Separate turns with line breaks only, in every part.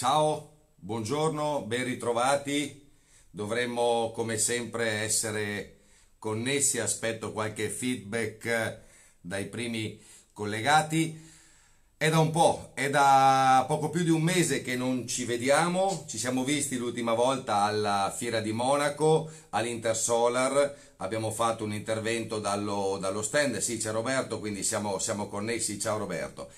Ciao, buongiorno, ben ritrovati. Dovremmo come sempre essere connessi, aspetto qualche feedback eh, dai primi collegati. È da un po', è da poco più di un mese che non ci vediamo, ci siamo visti l'ultima volta alla Fiera di Monaco, all'Intersolar, abbiamo fatto un intervento dallo, dallo stand, sì c'è Roberto, quindi siamo, siamo connessi, ciao Roberto.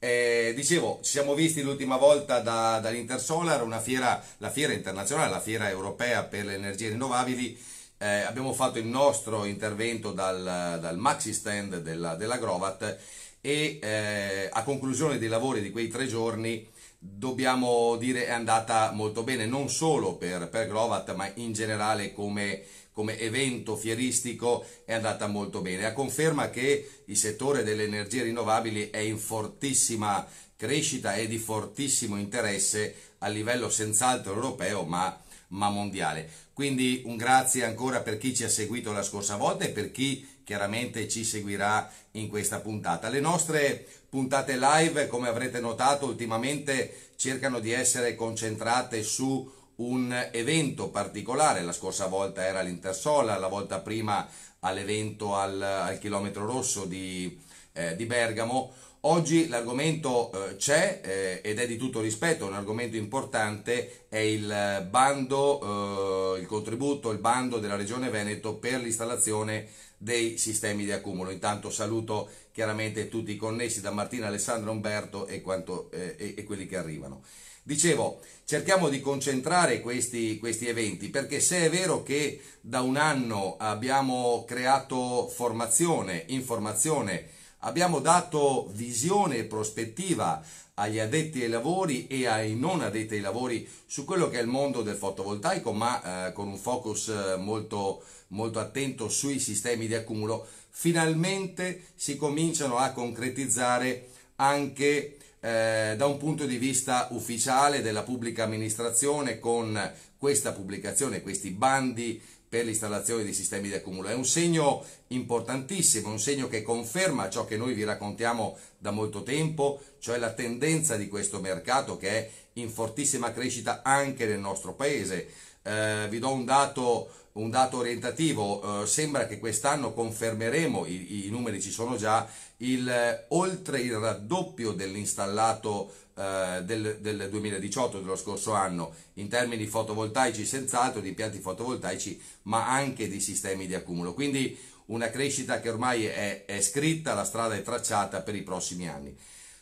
Eh, dicevo, ci siamo visti l'ultima volta da, dall'Intersolar, fiera, la fiera internazionale, la fiera europea per le energie rinnovabili. Eh, abbiamo fatto il nostro intervento dal, dal maxi stand della, della Grovat e eh, a conclusione dei lavori di quei tre giorni dobbiamo dire è andata molto bene non solo per, per Grovat ma in generale come, come evento fieristico è andata molto bene. A conferma che il settore delle energie rinnovabili è in fortissima crescita e di fortissimo interesse a livello senz'altro europeo ma, ma mondiale. Quindi un grazie ancora per chi ci ha seguito la scorsa volta e per chi chiaramente ci seguirà in questa puntata. Le nostre puntate live, come avrete notato ultimamente, cercano di essere concentrate su un evento particolare, la scorsa volta era l'Intersola, la volta prima all'evento al, al chilometro rosso di, eh, di Bergamo. Oggi l'argomento eh, c'è eh, ed è di tutto rispetto, un argomento importante è il bando, eh, il contributo, il bando della Regione Veneto per l'installazione dei sistemi di accumulo. Intanto saluto chiaramente tutti i connessi da Martina, Alessandro, Umberto e, quanto, eh, e, e quelli che arrivano. Dicevo, cerchiamo di concentrare questi, questi, eventi perché se è vero che da un anno abbiamo creato formazione, informazione, abbiamo dato visione e prospettiva agli addetti ai lavori e ai non addetti ai lavori su quello che è il mondo del fotovoltaico, ma eh, con un focus eh, molto, molto attento sui sistemi di accumulo, finalmente si cominciano a concretizzare anche eh, da un punto di vista ufficiale della pubblica amministrazione con questa pubblicazione, questi bandi per l'installazione di sistemi di accumulo. È un segno importantissimo, un segno che conferma ciò che noi vi raccontiamo da molto tempo, cioè la tendenza di questo mercato che è in fortissima crescita anche nel nostro paese. Eh, vi do un dato, un dato orientativo, eh, sembra che quest'anno confermeremo, i, i numeri ci sono già, il, eh, oltre il raddoppio dell'installato eh, del, del 2018 dello scorso anno in termini fotovoltaici senz'altro di impianti fotovoltaici ma anche di sistemi di accumulo quindi una crescita che ormai è, è scritta la strada è tracciata per i prossimi anni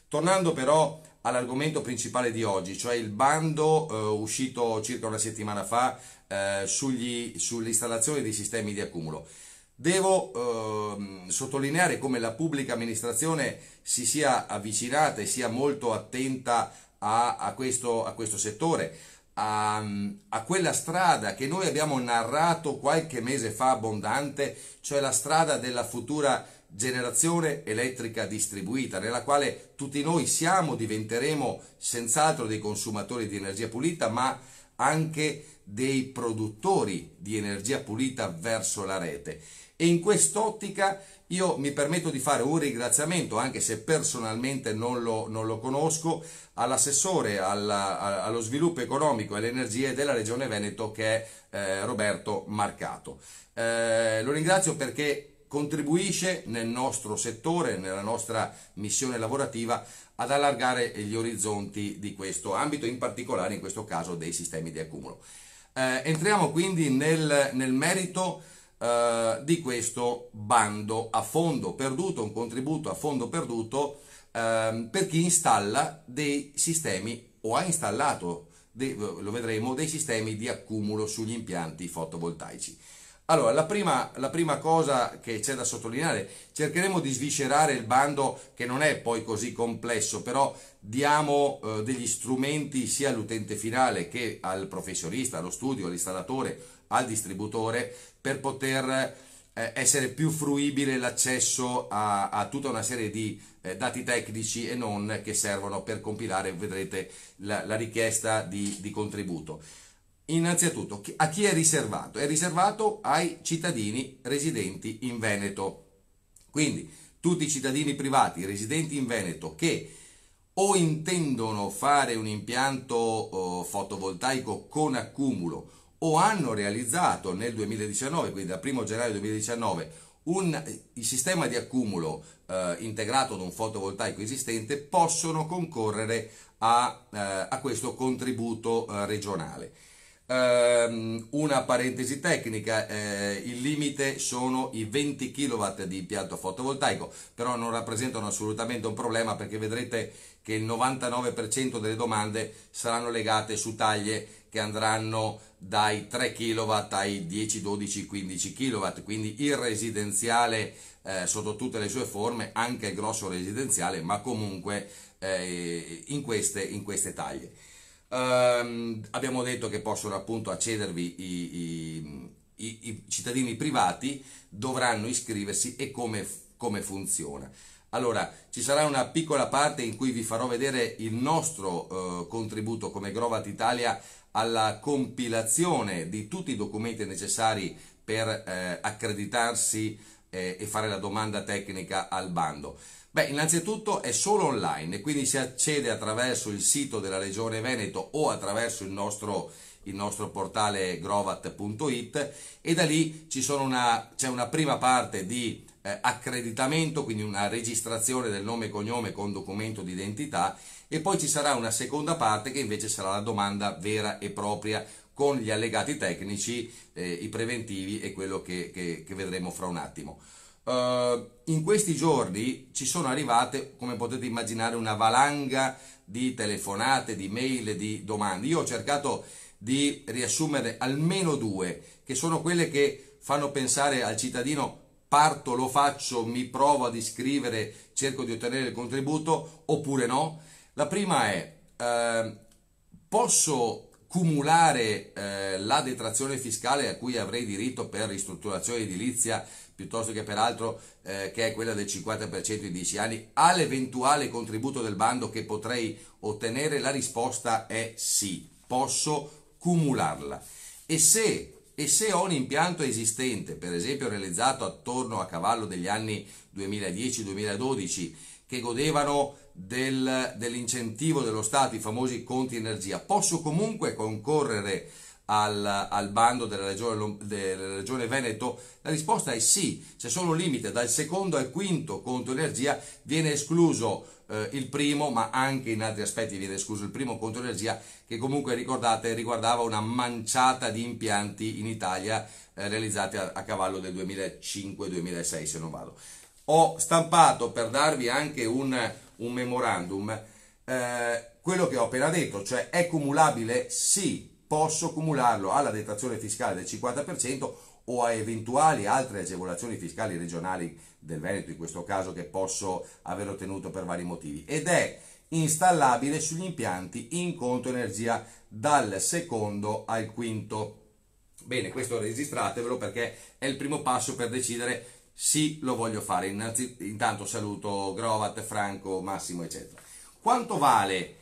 tornando però all'argomento principale di oggi, cioè il bando eh, uscito circa una settimana fa eh, sugli, sull'installazione di sistemi di accumulo. Devo ehm, sottolineare come la pubblica amministrazione si sia avvicinata e sia molto attenta a, a, questo, a questo, settore, a, ehm, a quella strada che noi abbiamo narrato qualche mese fa abbondante, cioè la strada della futura generazione elettrica distribuita, nella quale tutti noi siamo, diventeremo senz'altro dei consumatori di energia pulita, ma anche dei produttori di energia pulita verso la rete. E in quest'ottica io mi permetto di fare un ringraziamento, anche se personalmente non lo, non lo conosco, all'assessore alla, allo sviluppo economico e alle energie della Regione Veneto che è eh, Roberto Marcato. Eh, lo ringrazio perché contribuisce nel nostro settore, nella nostra missione lavorativa, ad allargare gli orizzonti di questo ambito, in particolare in questo caso dei sistemi di accumulo. Eh, entriamo quindi nel, nel merito eh, di questo bando a fondo perduto, un contributo a fondo perduto eh, per chi installa dei sistemi o ha installato, de, lo vedremo, dei sistemi di accumulo sugli impianti fotovoltaici. Allora, la prima, la prima, cosa che c'è da sottolineare, cercheremo di sviscerare il bando che non è poi così complesso, però diamo eh, degli strumenti sia all'utente finale che al professionista, allo studio, all'installatore, al distributore per poter eh, essere più fruibile l'accesso a, a tutta una serie di eh, dati tecnici e non che servono per compilare, vedrete, la, la richiesta di, di, contributo. Innanzitutto, a chi è riservato? È riservato ai cittadini residenti in Veneto. Quindi tutti i cittadini privati residenti in Veneto che o intendono fare un impianto eh, fotovoltaico con accumulo o hanno realizzato nel 2019, quindi dal 1 gennaio 2019, un, eh, il sistema di accumulo eh, integrato ad un fotovoltaico esistente possono concorrere a, eh, a questo contributo eh, regionale. Ehm, una parentesi tecnica, eh, il limite sono i 20 kW di impianto fotovoltaico, però non rappresentano assolutamente un problema perché vedrete che il 99% delle domande saranno legate su taglie che andranno dai 3 kW ai 10, 12, 15 kW, quindi il residenziale eh, sotto tutte le sue forme, anche il grosso residenziale, ma comunque eh, in, queste, in queste taglie. Um, abbiamo detto che possono appunto accedervi i, i, i, i cittadini privati, dovranno iscriversi e come, come funziona. Allora, ci sarà una piccola parte in cui vi farò vedere il nostro eh, contributo come Grovat Italia alla compilazione di tutti i documenti necessari per eh, accreditarsi eh, e fare la domanda tecnica al bando? Beh, innanzitutto è solo online, quindi si accede attraverso il sito della Regione Veneto o attraverso il nostro, il nostro portale grovat.it e da lì una, c'è una prima parte di eh, accreditamento, quindi una registrazione del nome e cognome con documento d'identità e poi ci sarà una seconda parte che invece sarà la domanda vera e propria con gli allegati tecnici, eh, i preventivi e quello che, che, che vedremo fra un attimo. Uh, in questi giorni ci sono arrivate, come potete immaginare, una valanga di telefonate, di mail, di domande. Io ho cercato di riassumere almeno due, che sono quelle che fanno pensare al cittadino parto, lo faccio, mi provo ad iscrivere, cerco di ottenere il contributo oppure no la prima è, eh, posso cumulare eh, la detrazione fiscale a cui avrei diritto per ristrutturazione edilizia piuttosto che per altro eh, che è quella del 50% in 10 anni all'eventuale contributo del bando che potrei ottenere? La risposta è sì, posso cumularla. E se e se ho un impianto esistente, per esempio realizzato attorno a cavallo degli anni 2010-2012, che godevano del, dell'incentivo dello Stato, i famosi conti energia, posso comunque concorrere al, al bando della regione, della regione, Veneto? La risposta è sì, c'è solo un limite, dal secondo al quinto conto energia viene escluso eh, il primo, ma anche in altri aspetti viene escluso il primo conto energia che comunque ricordate riguardava una manciata di impianti in Italia eh, realizzati a, a cavallo del 2005-2006 se non vado. Ho stampato per darvi anche un, un memorandum, eh, quello che ho appena detto, cioè è cumulabile? Sì, posso cumularlo alla detrazione fiscale del 50% o a eventuali altre agevolazioni fiscali regionali del Veneto, in questo caso che posso aver ottenuto per vari motivi, ed è installabile sugli impianti in conto energia dal secondo al quinto. Bene, questo registratevelo perché è il primo passo per decidere sì, lo voglio fare. Innanzi, intanto saluto Grovat, Franco, Massimo, eccetera. Quanto vale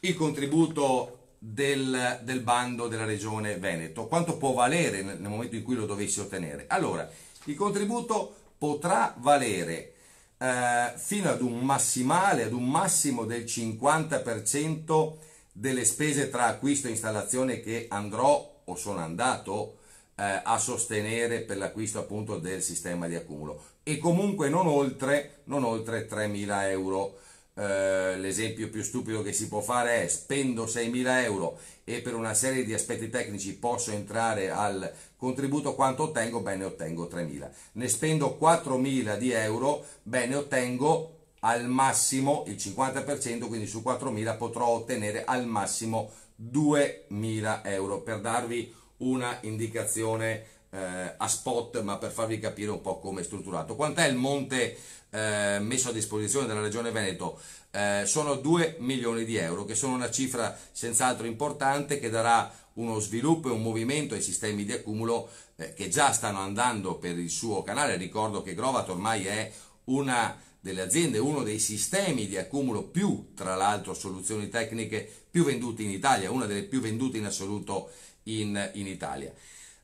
il contributo del, del bando della regione Veneto? Quanto può valere nel, nel momento in cui lo dovessi ottenere? Allora, il contributo potrà valere eh, fino ad un massimale, ad un massimo del 50% delle spese tra acquisto e installazione che andrò o sono andato eh, a sostenere per l'acquisto appunto del sistema di accumulo e comunque non oltre, non oltre 3.000 euro. Eh, l'esempio più stupido che si può fare è spendo 6.000 euro e per una serie di aspetti tecnici posso entrare al contributo quanto ottengo? Bene, ottengo 3.000. Ne spendo 4.000 di euro? Bene, ottengo al massimo il 50%, quindi su 4.000 potrò ottenere al massimo 2.000 euro per darvi un una indicazione eh, a spot, ma per farvi capire un po' come è strutturato. Quant'è il monte eh, messo a disposizione della Regione Veneto? Eh, sono 2 milioni di euro, che sono una cifra senz'altro importante che darà uno sviluppo e un movimento ai sistemi di accumulo eh, che già stanno andando per il suo canale. Ricordo che Grovat ormai è una delle aziende, uno dei sistemi di accumulo più, tra l'altro, soluzioni tecniche più vendute in Italia, una delle più vendute in assoluto in in, in Italia.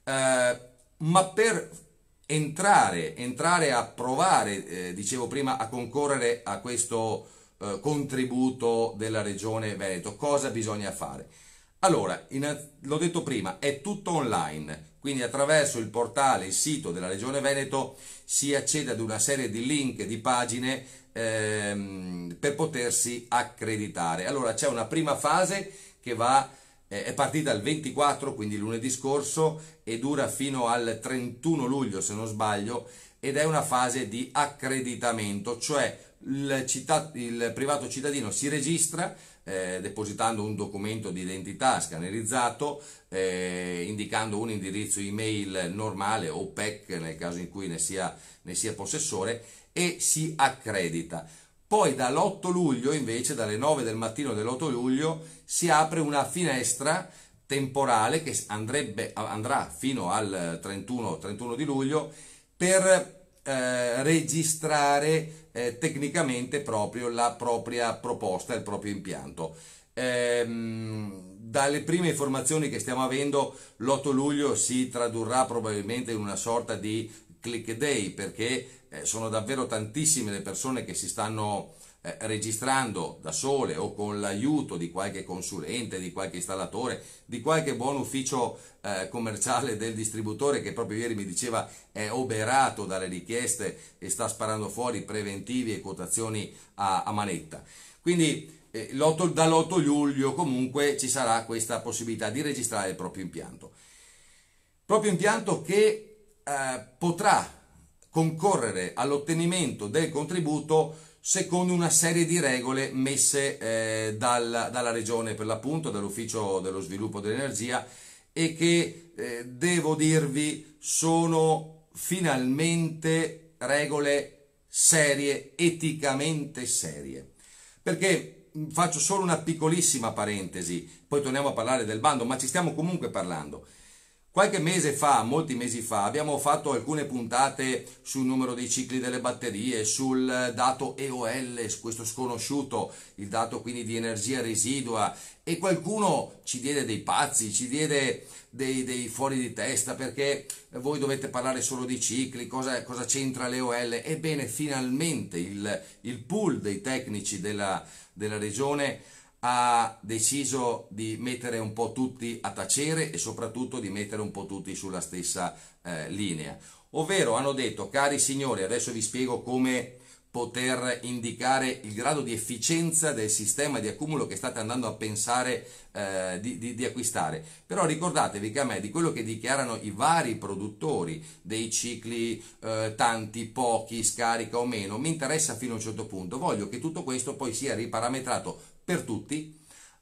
Eh, ma per entrare, entrare a provare, eh, dicevo prima, a concorrere a questo eh, contributo della Regione Veneto, cosa bisogna fare? Allora, in, l'ho detto prima, è tutto online, quindi attraverso il portale, il sito della Regione Veneto si accede ad una serie di link, di pagine ehm, per potersi accreditare. Allora c'è una prima fase che va è partita il 24, quindi lunedì scorso, e dura fino al 31 luglio, se non sbaglio, ed è una fase di accreditamento, cioè il, città, il privato cittadino si registra eh, depositando un documento di identità scannerizzato, eh, indicando un indirizzo email normale o PEC nel caso in cui ne sia, ne sia possessore e si accredita. Poi dall'8 luglio, invece, dalle 9 del mattino dell'8 luglio, si apre una finestra temporale che andrebbe, andrà fino al 31, 31 di luglio per eh, registrare eh, tecnicamente proprio la propria proposta, il proprio impianto. Ehm, dalle prime informazioni che stiamo avendo, l'8 luglio si tradurrà probabilmente in una sorta di click day perché eh, sono davvero tantissime le persone che si stanno eh, registrando da sole o con l'aiuto di qualche consulente, di qualche installatore, di qualche buon ufficio eh, commerciale del distributore che proprio ieri mi diceva è oberato dalle richieste e sta sparando fuori preventivi e quotazioni a, a manetta. Quindi eh, dall'8 luglio comunque ci sarà questa possibilità di registrare il proprio impianto. Proprio impianto che potrà concorrere all'ottenimento del contributo secondo una serie di regole messe eh, dal, dalla regione per l'appunto, dall'ufficio dello sviluppo dell'energia e che eh, devo dirvi sono finalmente regole serie, eticamente serie. Perché faccio solo una piccolissima parentesi, poi torniamo a parlare del bando, ma ci stiamo comunque parlando. Qualche mese fa, molti mesi fa, abbiamo fatto alcune puntate sul numero dei cicli delle batterie, sul dato EOL, questo sconosciuto, il dato quindi di energia residua e qualcuno ci diede dei pazzi, ci diede dei, dei fuori di testa perché voi dovete parlare solo di cicli, cosa, cosa c'entra l'EOL? Ebbene, finalmente il, il pool dei tecnici della, della regione ha deciso di mettere un po' tutti a tacere e soprattutto di mettere un po' tutti sulla stessa eh, linea. Ovvero hanno detto, cari signori, adesso vi spiego come poter indicare il grado di efficienza del sistema di accumulo che state andando a pensare eh, di, di, di, acquistare. Però ricordatevi che a me di quello che dichiarano i vari produttori dei cicli eh, tanti, pochi, scarica o meno, mi interessa fino a un certo punto. Voglio che tutto questo poi sia riparametrato per tutti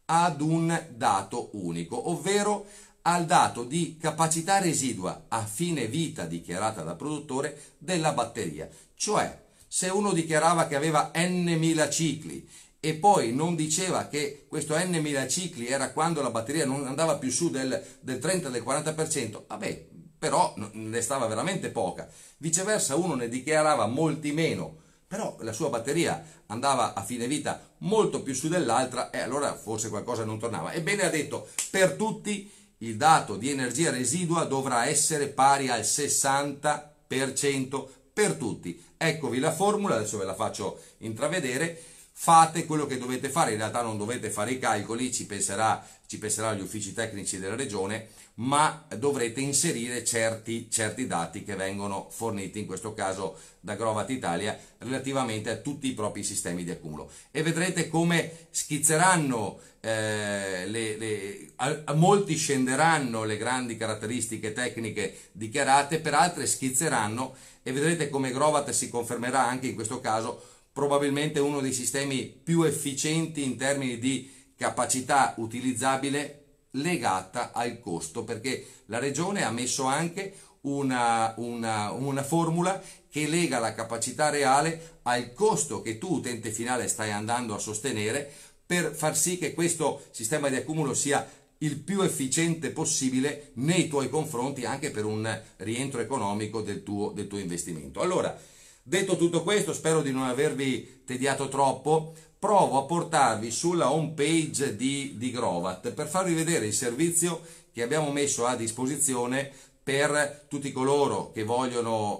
ad un dato unico, ovvero al dato di capacità residua a fine vita dichiarata dal produttore della batteria. Cioè, se uno dichiarava che aveva n.000 cicli e poi non diceva che questo n.000 cicli era quando la batteria non andava più su del, del 30-40%, vabbè, però ne stava veramente poca. Viceversa uno ne dichiarava molti meno però la sua batteria andava a fine vita molto più su dell'altra e allora forse qualcosa non tornava. Ebbene ha detto, per tutti il dato di energia residua dovrà essere pari al 60% per tutti. Eccovi la formula, adesso ve la faccio intravedere, fate quello che dovete fare, in realtà non dovete fare i calcoli, ci, penserà, ci penseranno gli uffici tecnici della regione, ma dovrete inserire certi, certi, dati che vengono forniti in questo caso da Grovat Italia relativamente a tutti i propri sistemi di accumulo e vedrete come schizzeranno eh, le, le, a, a molti scenderanno le grandi caratteristiche tecniche dichiarate per altre schizzeranno e vedrete come Grovat si confermerà anche in questo caso probabilmente uno dei sistemi più efficienti in termini di capacità utilizzabile legata al costo, perché la Regione ha messo anche una, una, una, formula che lega la capacità reale al costo che tu, utente finale, stai andando a sostenere per far sì che questo sistema di accumulo sia il più efficiente possibile nei tuoi confronti anche per un rientro economico del tuo, del tuo investimento. Allora, detto tutto questo, spero di non avervi tediato troppo, provo a portarvi sulla home page di, di Grovat per farvi vedere il servizio che abbiamo messo a disposizione per tutti coloro che vogliono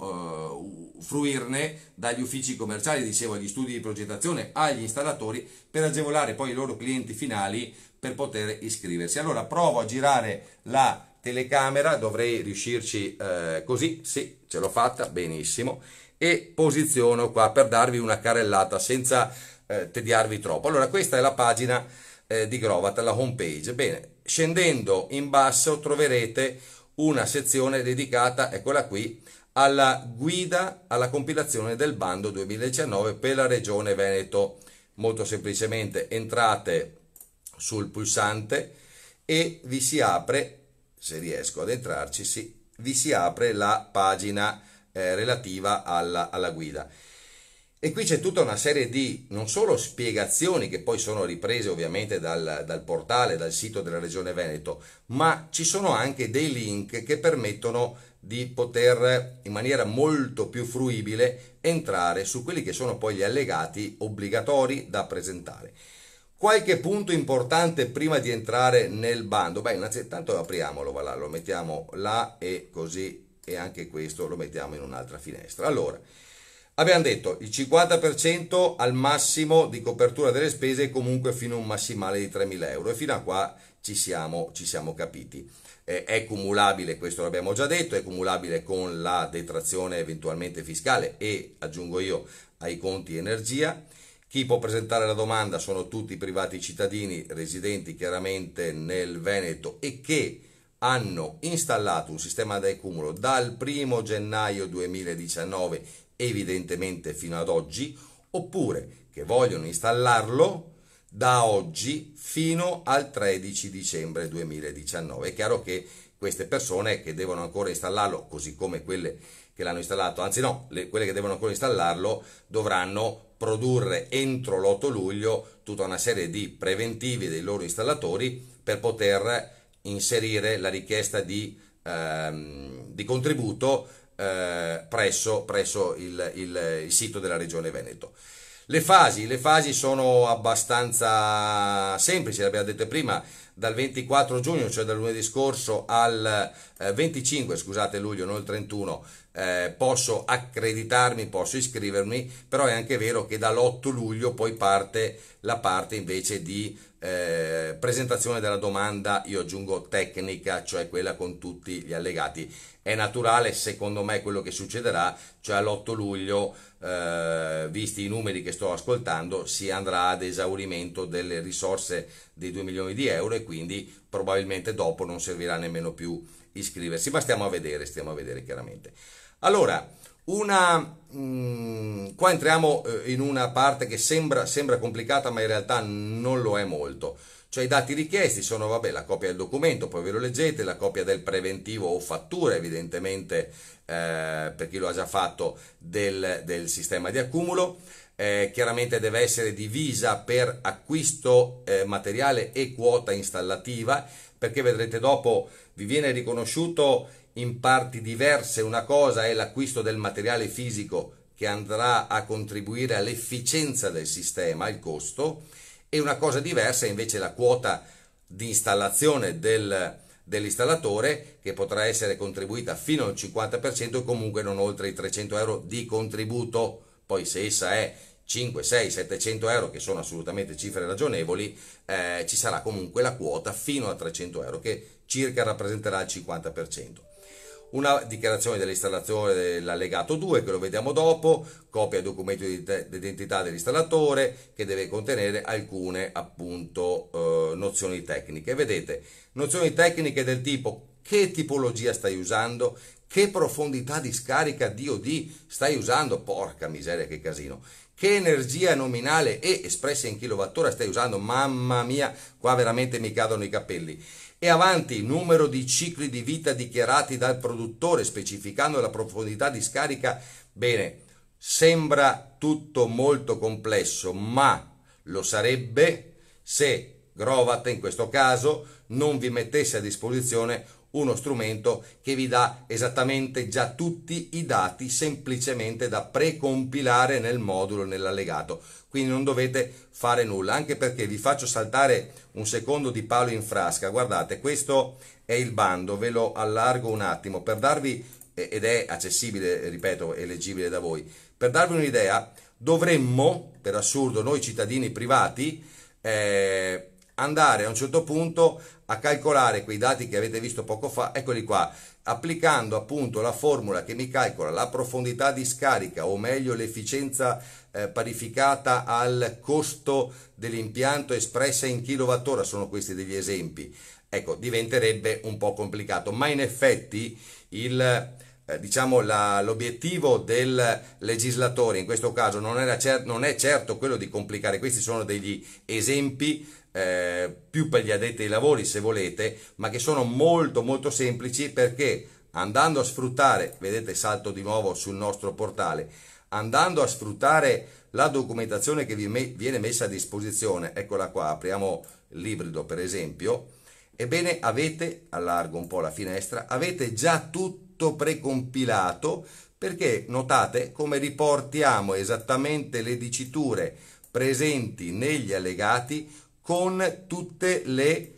eh, fruirne dagli uffici commerciali, dicevo, agli studi di progettazione, agli installatori, per agevolare poi i loro clienti finali per poter iscriversi. Allora provo a girare la telecamera, dovrei riuscirci eh, così, sì, ce l'ho fatta, benissimo, e posiziono qua per darvi una carellata senza eh, tediarvi troppo. Allora questa è la pagina eh, di Grovat, la home page. Bene, scendendo in basso troverete una sezione dedicata, eccola qui, alla guida alla compilazione del bando 2019 per la regione Veneto. Molto semplicemente entrate sul pulsante e vi si apre, se riesco ad entrarci, sì, vi si apre la pagina eh, relativa alla, alla guida. E qui c'è tutta una serie di non solo spiegazioni che poi sono riprese ovviamente dal, dal, portale, dal sito della Regione Veneto, ma ci sono anche dei link che permettono di poter in maniera molto più fruibile entrare su quelli che sono poi gli allegati obbligatori da presentare. Qualche punto importante prima di entrare nel bando. Beh, innanzitutto apriamolo, voilà, lo mettiamo là e così e anche questo lo mettiamo in un'altra finestra. Allora, Abbiamo detto il 50% al massimo di copertura delle spese comunque fino a un massimale di 3.000 euro e fino a qua ci siamo, ci siamo capiti. Eh, è cumulabile, questo l'abbiamo già detto, è cumulabile con la detrazione eventualmente fiscale e aggiungo io ai conti energia. Chi può presentare la domanda sono tutti i privati cittadini residenti chiaramente nel Veneto e che hanno installato un sistema di accumulo dal 1 gennaio 2019 evidentemente fino ad oggi, oppure che vogliono installarlo da oggi fino al 13 dicembre 2019. È chiaro che queste persone che devono ancora installarlo, così come quelle che l'hanno installato, anzi no, le, quelle che devono ancora installarlo dovranno produrre entro l'8 luglio tutta una serie di preventivi dei loro installatori per poter inserire la richiesta di, ehm, di contributo eh, presso, presso il, il, il, sito della Regione Veneto. Le fasi, le fasi sono abbastanza semplici, l'abbiamo detto prima, dal 24 giugno, cioè dal lunedì scorso al 25, eh, scusate luglio, non il 31, eh, posso accreditarmi, posso iscrivermi, però è anche vero che dall'8 luglio poi parte la parte invece di eh, presentazione della domanda, io aggiungo tecnica, cioè quella con tutti gli allegati. È naturale, secondo me, quello che succederà, cioè all'8 luglio, eh, visti i numeri che sto ascoltando, si andrà ad esaurimento delle risorse dei 2 milioni di euro e quindi probabilmente dopo non servirà nemmeno più iscriversi, ma stiamo a vedere, stiamo a vedere chiaramente. Allora, una, mh, mm, qua entriamo eh, in una parte che sembra, sembra complicata, ma in realtà non lo è molto cioè i dati richiesti sono vabbè, la copia del documento, poi ve lo leggete, la copia del preventivo o fattura evidentemente eh, per chi lo ha già fatto del, del sistema di accumulo, eh, chiaramente deve essere divisa per acquisto eh, materiale e quota installativa perché vedrete dopo vi viene riconosciuto in parti diverse. Una cosa è l'acquisto del materiale fisico che andrà a contribuire all'efficienza del sistema, il costo, e una cosa diversa è invece la quota di installazione del, dell'installatore che potrà essere contribuita fino al 50% e comunque non oltre i 300 euro di contributo. Poi se essa è 5, 6, 700 euro, che sono assolutamente cifre ragionevoli, eh, ci sarà comunque la quota fino a 300 euro, che circa rappresenterà il 50%. Una dichiarazione dell'installatore dell'allegato 2, che lo vediamo dopo, copia documento di identità dell'installatore, che deve contenere alcune appunto eh, nozioni tecniche. Vedete, nozioni tecniche del tipo che tipologia stai usando, che profondità di scarica DOD stai usando, porca miseria che casino, che energia nominale e espressa in kilowattora stai usando, mamma mia, qua veramente mi cadono i capelli, e avanti numero di cicli di vita dichiarati dal produttore specificando la profondità di scarica. Bene, sembra tutto molto complesso, ma lo sarebbe se Grovat in questo caso non vi mettesse a disposizione uno strumento che vi dà esattamente già tutti i dati semplicemente da precompilare nel modulo, nell'allegato. Quindi non dovete fare nulla, anche perché vi faccio saltare un secondo di palo in frasca. Guardate, questo è il bando, ve lo allargo un attimo per darvi ed è accessibile, ripeto, è leggibile da voi. Per darvi un'idea, dovremmo, per assurdo, noi cittadini privati eh, andare a un certo punto a calcolare quei dati che avete visto poco fa, eccoli qua, applicando appunto la formula che mi calcola la profondità di scarica o meglio l'efficienza eh, parificata al costo dell'impianto espressa in kilowattora, sono questi degli esempi. Ecco, diventerebbe un po' complicato, ma in effetti il eh, diciamo l'obiettivo del legislatore in questo caso non, cer- non, è certo quello di complicare, questi sono degli esempi eh, più per gli addetti ai lavori se volete, ma che sono molto molto semplici perché andando a sfruttare, vedete salto di nuovo sul nostro portale, andando a sfruttare la documentazione che vi me viene messa a disposizione, eccola qua, apriamo l'ibrido per esempio, ebbene avete, allargo un po' la finestra, avete già tutto precompilato perché notate come riportiamo esattamente le diciture presenti negli allegati con tutti eh,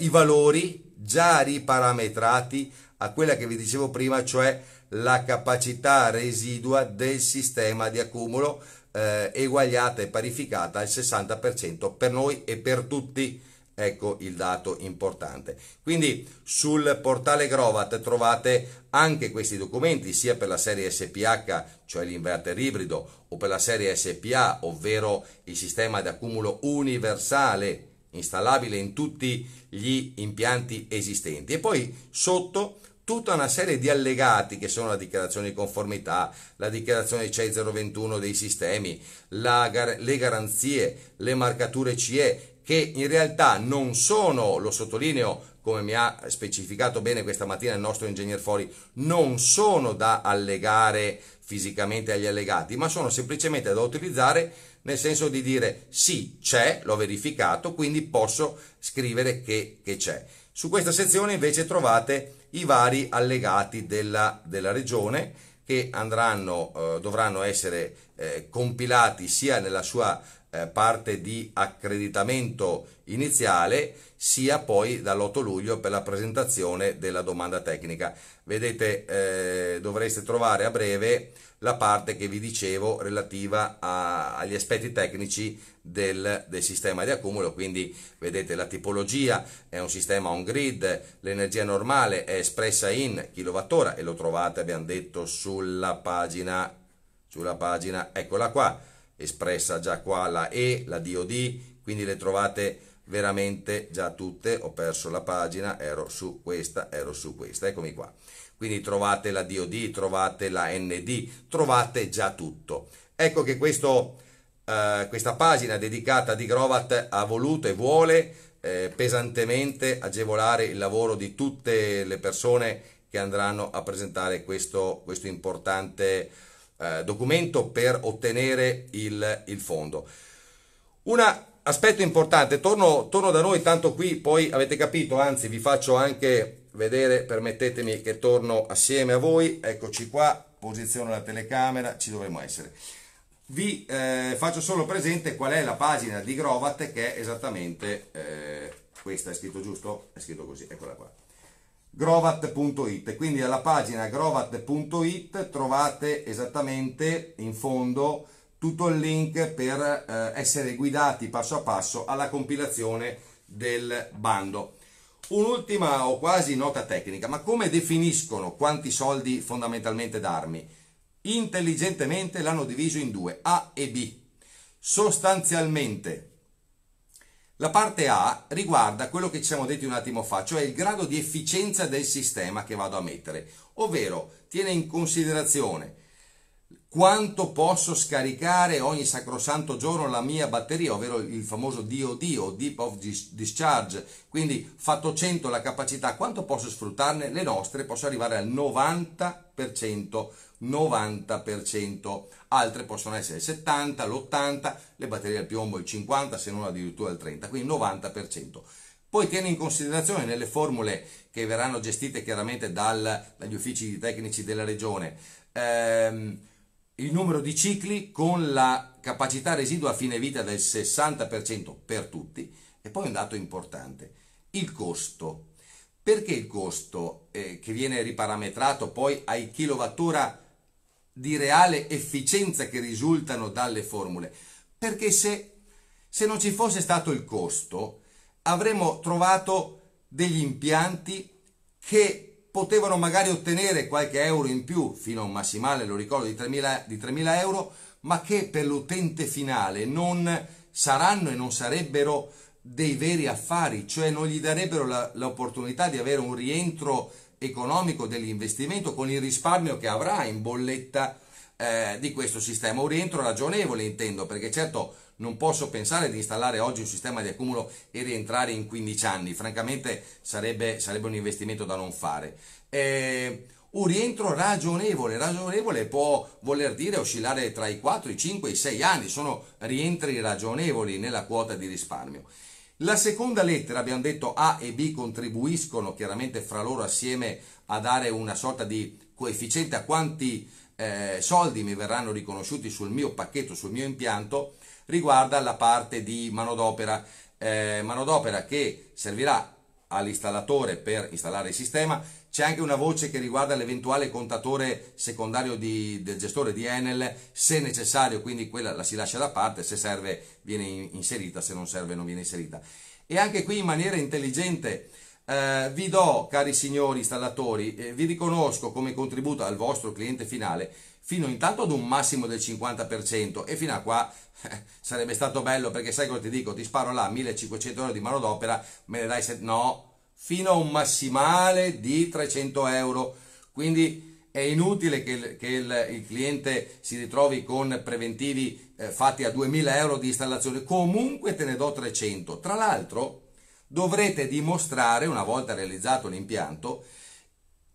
i valori già riparametrati a quella che vi dicevo prima, cioè la capacità residua del sistema di accumulo eh, eguagliata e parificata al 60% per noi e per tutti. Ecco il dato importante. Quindi sul portale Grovat trovate anche questi documenti sia per la serie SPH, cioè l'inverter ibrido, o per la serie SPA, ovvero il sistema di accumulo universale installabile in tutti gli impianti esistenti. E poi sotto tutta una serie di allegati che sono la dichiarazione di conformità, la dichiarazione CE 021 dei sistemi, gar- le garanzie, le marcature CE che in realtà non sono, lo sottolineo come mi ha specificato bene questa mattina il nostro ingegner Fori, non sono da allegare fisicamente agli allegati, ma sono semplicemente da utilizzare nel senso di dire sì, c'è, l'ho verificato, quindi posso scrivere che, che c'è. Su questa sezione invece trovate i vari allegati della, della regione che andranno, eh, dovranno essere eh, compilati sia nella sua eh, parte di accreditamento iniziale sia poi dall'8 luglio per la presentazione della domanda tecnica. Vedete, eh, dovreste trovare a breve la parte che vi dicevo relativa a, agli aspetti tecnici del, del, sistema di accumulo, quindi vedete la tipologia è un sistema on grid, l'energia normale è espressa in kilowattora e lo trovate, abbiamo detto, sulla pagina, sulla pagina, eccola qua, espressa già qua la E, la DOD, quindi le trovate veramente già tutte, ho perso la pagina, ero su questa, ero su questa, eccomi qua. Quindi trovate la DOD, trovate la ND, trovate già tutto. Ecco che questo, eh, questa pagina dedicata di Grovat ha voluto e vuole eh, pesantemente agevolare il lavoro di tutte le persone che andranno a presentare questo, questo importante eh, documento per ottenere il, il fondo. Un aspetto importante, torno, torno da noi, tanto qui poi avete capito, anzi vi faccio anche vedere, permettetemi che torno assieme a voi, eccoci qua, posiziono la telecamera, ci dovremmo essere. Vi eh, faccio solo presente qual è la pagina di Grovat che è esattamente eh, questa, è scritto giusto? È scritto così, eccola qua grovat.it quindi alla pagina grovat.it trovate esattamente in fondo tutto il link per eh, essere guidati passo a passo alla compilazione del bando un'ultima o quasi nota tecnica ma come definiscono quanti soldi fondamentalmente darmi intelligentemente l'hanno diviso in due A e B sostanzialmente la parte A riguarda quello che ci siamo detti un attimo fa, cioè il grado di efficienza del sistema che vado a mettere, ovvero tiene in considerazione quanto posso scaricare ogni sacrosanto giorno la mia batteria, ovvero il famoso DOD o Deep of Discharge, quindi fatto 100 la capacità, quanto posso sfruttarne? Le nostre posso arrivare al 90%, 90%, altre possono essere il 70, l'80, le batterie al piombo il 50, se non addirittura il 30, quindi 90%. Poi tiene in considerazione nelle formule che verranno gestite chiaramente dal, dagli uffici tecnici della regione ehm, il numero di cicli con la capacità residua a fine vita del 60% per tutti e poi un dato importante, il costo. Perché il costo eh, che viene riparametrato poi ai kilowattora di reale efficienza che risultano dalle formule, perché se, se non ci fosse stato il costo avremmo trovato degli impianti che potevano magari ottenere qualche euro in più, fino a un massimale, lo ricordo, di 3.000, di 3.000 euro, ma che per l'utente finale non saranno e non sarebbero dei veri affari, cioè non gli darebbero la, l'opportunità di avere un rientro economico dell'investimento con il risparmio che avrà in bolletta eh, di questo sistema, un rientro ragionevole intendo, perché certo non posso pensare di installare oggi un sistema di accumulo e rientrare in 15 anni, francamente sarebbe, sarebbe un investimento da non fare. Eh, un rientro ragionevole, ragionevole può voler dire oscillare tra i 4, i 5, i 6 anni, sono rientri ragionevoli nella quota di risparmio. La seconda lettera, abbiamo detto A e B contribuiscono chiaramente fra loro assieme a dare una sorta di coefficiente a quanti eh, soldi mi verranno riconosciuti sul mio pacchetto, sul mio impianto, riguarda la parte di manodopera, eh, manodopera che servirà all'installatore per installare il sistema, c'è anche una voce che riguarda l'eventuale contatore secondario di, del gestore di Enel, se necessario, quindi quella la si lascia da parte, se serve viene inserita, se non serve non viene inserita. E anche qui in maniera intelligente eh, vi do, cari signori installatori, eh, vi riconosco come contributo al vostro cliente finale fino intanto ad un massimo del 50% e fino a qua eh, sarebbe stato bello perché sai cosa ti dico, ti sparo là 1500 euro di manodopera, me ne dai... Se... no, fino a un massimale di 300 euro. Quindi è inutile che, il, che il, il cliente si ritrovi con preventivi eh, fatti a 2000 euro di installazione, comunque te ne do 300. Tra l'altro dovrete dimostrare, una volta realizzato l'impianto,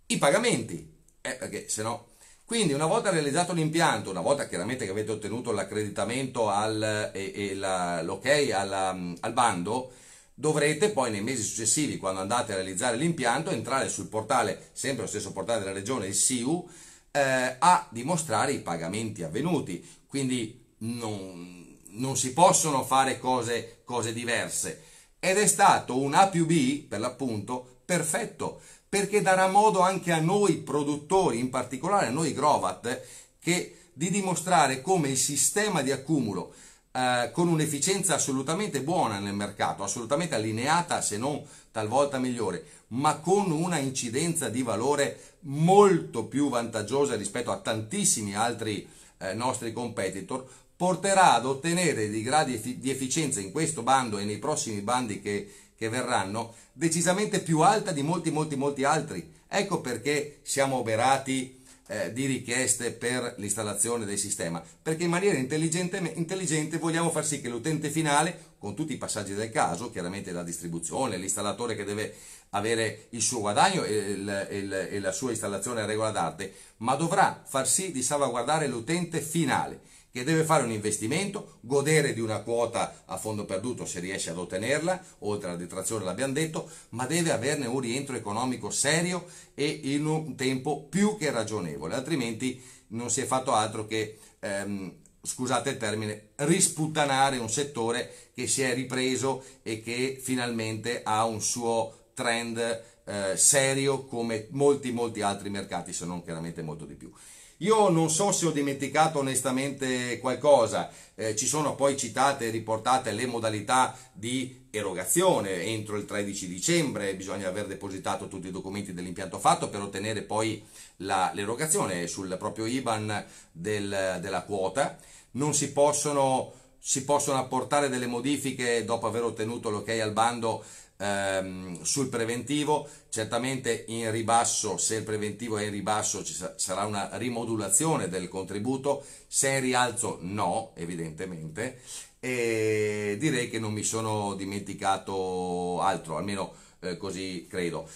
i pagamenti, eh, perché se no... Quindi una volta realizzato l'impianto, una volta chiaramente che avete ottenuto l'accreditamento al, eh, e, e l'ok la, mm, al bando, dovrete poi nei mesi successivi, quando andate a realizzare l'impianto, entrare sul portale, sempre lo stesso portale della regione, il SIU, eh, a dimostrare i pagamenti avvenuti. Quindi non, non si possono fare cose, cose diverse. Ed è stato un A più B, per l'appunto, perfetto, perché darà modo anche a noi produttori, in particolare a noi Grovat, che, di dimostrare come il sistema di accumulo eh, con un'efficienza assolutamente buona nel mercato, assolutamente allineata se non talvolta migliore, ma con una incidenza di valore molto più vantaggiosa rispetto a tantissimi altri eh, nostri competitor, porterà ad ottenere dei gradi di efficienza in questo bando e nei prossimi bandi che, che verranno decisamente più alta di molti molti molti altri. Ecco perché siamo oberati eh, di richieste per l'installazione del sistema, perché in maniera intelligente vogliamo far sì che l'utente finale, con tutti i passaggi del caso, chiaramente la distribuzione, l'installatore che deve avere il suo guadagno e, il, il, e la sua installazione a regola d'arte, ma dovrà far sì di salvaguardare l'utente finale che deve fare un investimento, godere di una quota a fondo perduto se riesce ad ottenerla, oltre alla detrazione l'abbiamo detto, ma deve averne un rientro economico serio e in un tempo più che ragionevole, altrimenti non si è fatto altro che, ehm, scusate il termine, risputtanare un settore che si è ripreso e che finalmente ha un suo trend eh, serio come molti molti altri mercati, se non chiaramente molto di più. Io non so se ho dimenticato onestamente qualcosa, eh, ci sono poi citate e riportate le modalità di erogazione entro il 13 dicembre bisogna aver depositato tutti i documenti dell'impianto fatto per ottenere poi la, l'erogazione sul proprio IBAN del, della quota non si possono, si possono apportare delle modifiche dopo aver ottenuto l'ok al bando Ehm, sul preventivo, certamente in ribasso, se il preventivo è in ribasso ci sarà una rimodulazione del contributo, se è in rialzo no, evidentemente, e direi che non mi sono dimenticato altro, almeno eh, così credo.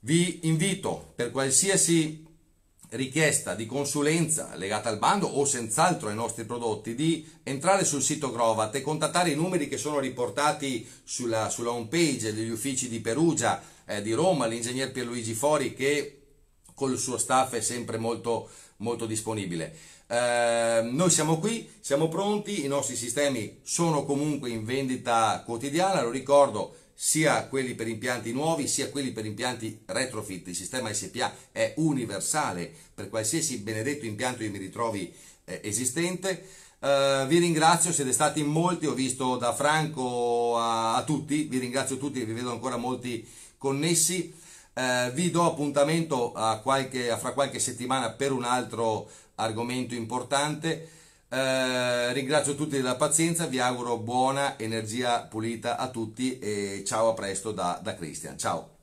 Vi invito per qualsiasi richiesta di consulenza legata al bando o senz'altro ai nostri prodotti di entrare sul sito Grovat e contattare i numeri che sono riportati sulla, sulla home page degli uffici di Perugia, eh, di Roma, l'ingegner Pierluigi Fori che col suo staff è sempre molto, molto disponibile. Eh, noi siamo qui, siamo pronti, i nostri sistemi sono comunque in vendita quotidiana, lo ricordo sia quelli per impianti nuovi sia quelli per impianti retrofit. Il sistema SPA è universale per qualsiasi benedetto impianto io mi ritrovi eh, esistente. Eh, vi ringrazio, siete stati in molti, ho visto da Franco a, a tutti, vi ringrazio tutti, vi vedo ancora molti connessi. Eh, vi do appuntamento a qualche, a fra qualche settimana per un altro argomento importante. Eh, ringrazio tutti della pazienza, vi auguro buona energia pulita a tutti e ciao a presto da, da Christian. Ciao!